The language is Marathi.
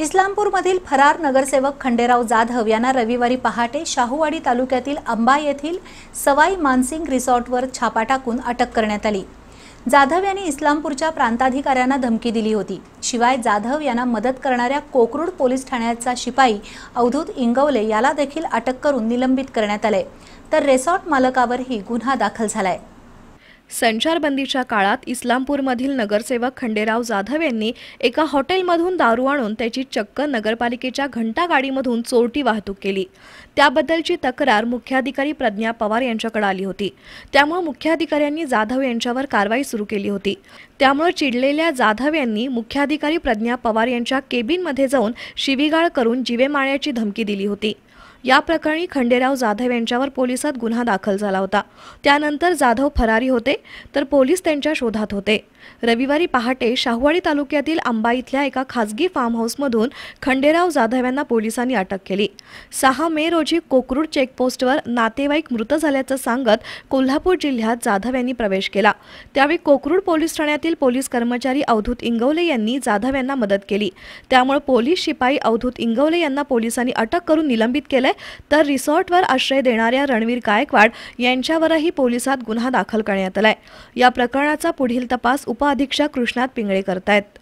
इस्लामपूरमधील फरार नगरसेवक खंडेराव जाधव यांना रविवारी पहाटे शाहूवाडी तालुक्यातील अंबा येथील सवाई मानसिंग रिसॉर्टवर छापा टाकून अटक करण्यात आली जाधव यांनी इस्लामपूरच्या प्रांताधिकाऱ्यांना धमकी दिली होती शिवाय जाधव यांना मदत करणाऱ्या कोकरूड पोलीस ठाण्याचा शिपाई अवधूत इंगवले याला देखील अटक करून निलंबित करण्यात आले तर रेसॉर्ट मालकावरही गुन्हा दाखल झालाय संचारबंदीच्या काळात इस्लामपूरमधील नगरसेवक खंडेराव जाधव यांनी एका हॉटेलमधून दारू आणून त्याची चक्क नगरपालिकेच्या घंटागाडीमधून चोरटी वाहतूक केली त्याबद्दलची तक्रार मुख्याधिकारी प्रज्ञा पवार यांच्याकडे आली होती त्यामुळे मुख्याधिकाऱ्यांनी जाधव यांच्यावर कारवाई सुरू केली होती त्यामुळे चिडलेल्या जाधव यांनी मुख्याधिकारी प्रज्ञा पवार यांच्या केबिनमध्ये जाऊन शिवीगाळ करून मारण्याची धमकी दिली होती या प्रकरणी खंडेराव जाधव यांच्यावर पोलिसात गुन्हा दाखल झाला होता त्यानंतर जाधव फरारी होते तर पोलीस त्यांच्या शोधात होते रविवारी पहाटे शाहवाडी तालुक्यातील आंबा इथल्या एका खासगी फार्म हाऊसमधून खंडेराव जाधव यांना पोलिसांनी अटक केली सहा मे रोजी कोकरूड चेकपोस्टवर नातेवाईक मृत झाल्याचं सांगत कोल्हापूर जिल्ह्यात जाधव यांनी प्रवेश केला त्यावेळी कोकरूड पोलीस ठाण्यातील पोलीस कर्मचारी अवधूत इंगवले यांनी जाधव यांना मदत केली त्यामुळे पोलीस शिपाई अवधूत इंगवले यांना पोलिसांनी अटक करून निलंबित केलं तर रिसॉर्टवर आश्रय देणाऱ्या रणवीर गायकवाड यांच्यावरही पोलिसात गुन्हा दाखल करण्यात आलाय या प्रकरणाचा पुढील तपास उपअधीक्षक कृष्णात पिंगळे करतायत